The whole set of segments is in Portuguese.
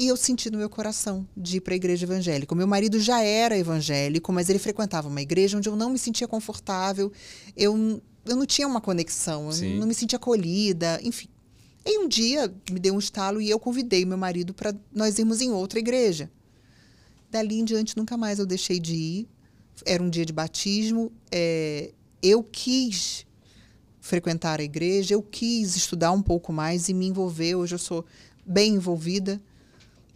E eu senti no meu coração de ir para a igreja evangélica. O meu marido já era evangélico, mas ele frequentava uma igreja onde eu não me sentia confortável, eu, eu não tinha uma conexão, eu não me sentia acolhida, enfim. E um dia me deu um estalo e eu convidei meu marido para nós irmos em outra igreja. Dali em diante, nunca mais eu deixei de ir. Era um dia de batismo. É, eu quis frequentar a igreja, eu quis estudar um pouco mais e me envolver. Hoje eu sou bem envolvida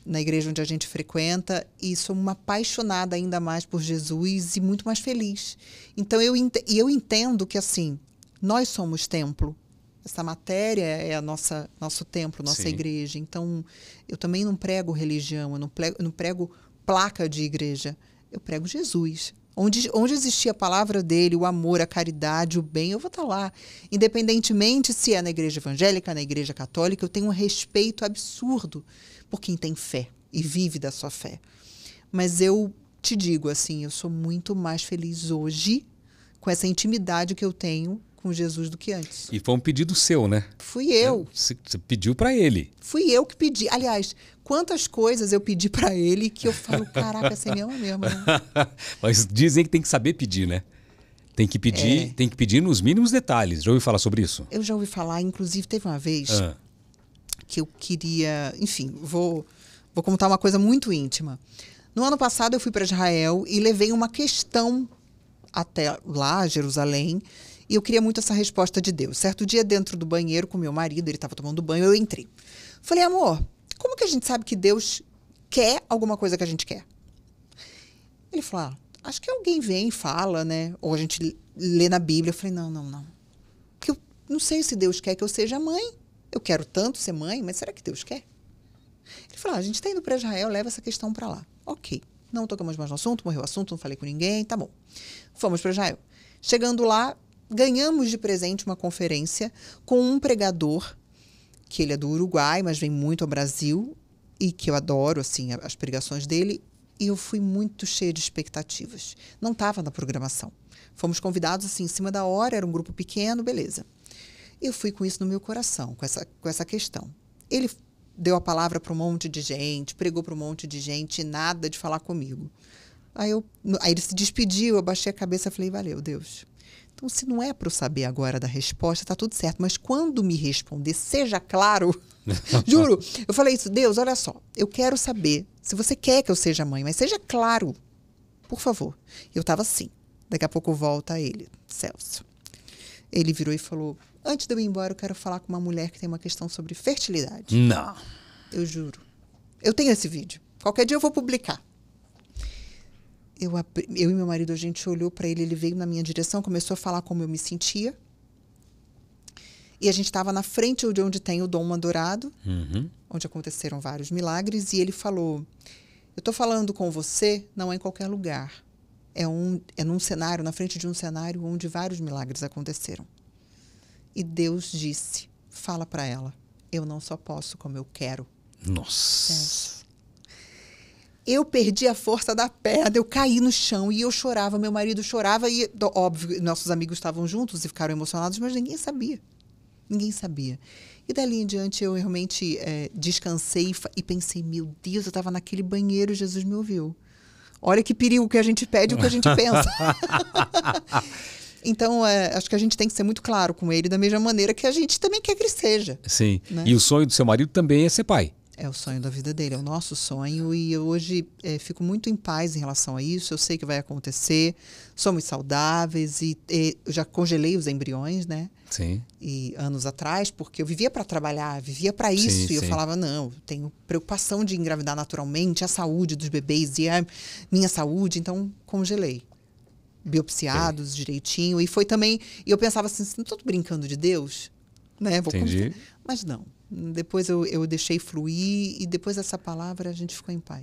na igreja onde a gente frequenta e sou uma apaixonada ainda mais por Jesus e muito mais feliz. Então eu ent eu entendo que assim, nós somos templo. Essa matéria é a nossa nosso templo, nossa Sim. igreja. Então eu também não prego religião, eu não prego, eu não prego placa de igreja. Eu prego Jesus. Onde, onde existia a palavra dele, o amor, a caridade, o bem, eu vou estar tá lá. Independentemente se é na igreja evangélica, na igreja católica, eu tenho um respeito absurdo por quem tem fé e vive da sua fé. Mas eu te digo assim, eu sou muito mais feliz hoje com essa intimidade que eu tenho com Jesus do que antes. E foi um pedido seu, né? Fui eu. É, você pediu para ele. Fui eu que pedi. Aliás, quantas coisas eu pedi para ele que eu falo, caraca, sem é minha Né? Mas dizem que tem que saber pedir, né? Tem que pedir, é. tem que pedir nos mínimos detalhes. Já ouvi falar sobre isso? Eu já ouvi falar, inclusive teve uma vez ah. que eu queria, enfim, vou vou contar uma coisa muito íntima. No ano passado eu fui para Israel e levei uma questão até lá, Jerusalém, e eu queria muito essa resposta de Deus. Certo dia, dentro do banheiro com meu marido, ele estava tomando banho, eu entrei. Falei, amor, como que a gente sabe que Deus quer alguma coisa que a gente quer? Ele falou, ah, acho que alguém vem e fala, né? Ou a gente lê na Bíblia. Eu falei, não, não, não. Porque eu não sei se Deus quer que eu seja mãe. Eu quero tanto ser mãe, mas será que Deus quer? Ele falou, ah, a gente está indo para Israel, leva essa questão para lá. Ok. Não tocamos mais no assunto, morreu o assunto, não falei com ninguém, tá bom. Fomos para Israel. Chegando lá, ganhamos de presente uma conferência com um pregador, que ele é do Uruguai, mas vem muito ao Brasil, e que eu adoro, assim, as pregações dele. E eu fui muito cheia de expectativas. Não estava na programação. Fomos convidados, assim, em cima da hora, era um grupo pequeno, beleza. Eu fui com isso no meu coração, com essa, com essa questão. Ele deu a palavra para um monte de gente, pregou para um monte de gente, nada de falar comigo. Aí, eu, aí ele se despediu, eu baixei a cabeça e falei, valeu, Deus. Então, se não é para eu saber agora da resposta, tá tudo certo. Mas quando me responder, seja claro. Juro, eu falei isso, Deus, olha só, eu quero saber se você quer que eu seja mãe, mas seja claro, por favor. Eu estava assim. Daqui a pouco volta ele, Celso. Ele virou e falou: Antes de eu ir embora, eu quero falar com uma mulher que tem uma questão sobre fertilidade. Não. Eu juro. Eu tenho esse vídeo. Qualquer dia eu vou publicar eu, eu e meu marido, a gente olhou para ele, ele veio na minha direção, começou a falar como eu me sentia. E a gente estava na frente de onde tem o Dom Mandorado, uhum. onde aconteceram vários milagres, e ele falou: Eu estou falando com você, não é em qualquer lugar. É, um, é num cenário, na frente de um cenário onde vários milagres aconteceram. E Deus disse: Fala para ela, eu não só posso como eu quero. Nossa eu perdi a força da perna, eu caí no chão e eu chorava, meu marido chorava e óbvio, nossos amigos estavam juntos e ficaram emocionados, mas ninguém sabia. Ninguém sabia. E dali em diante eu realmente é, descansei e pensei, meu Deus, eu estava naquele banheiro, Jesus me ouviu. Olha que perigo que a gente pede o que a gente pensa. Então, é, acho que a gente tem que ser muito claro com ele, da mesma maneira que a gente também quer que ele seja. Sim. Né? E o sonho do seu marido também é ser pai. É o sonho da vida dele, é o nosso sonho. E hoje é, fico muito em paz em relação a isso. Eu sei que vai acontecer. Somos saudáveis e, e já congelei os embriões, né? Sim. E anos atrás, porque eu vivia para trabalhar, vivia para isso. Sim, e sim. eu falava, não, tenho preocupação de engravidar naturalmente, a saúde dos bebês e a minha saúde. Então, congelei biopsiados Sim. direitinho. E foi também. E eu pensava assim, não estou brincando de Deus, né? Vou Entendi. Mas não. Depois eu, eu deixei fluir e depois dessa palavra a gente ficou em paz.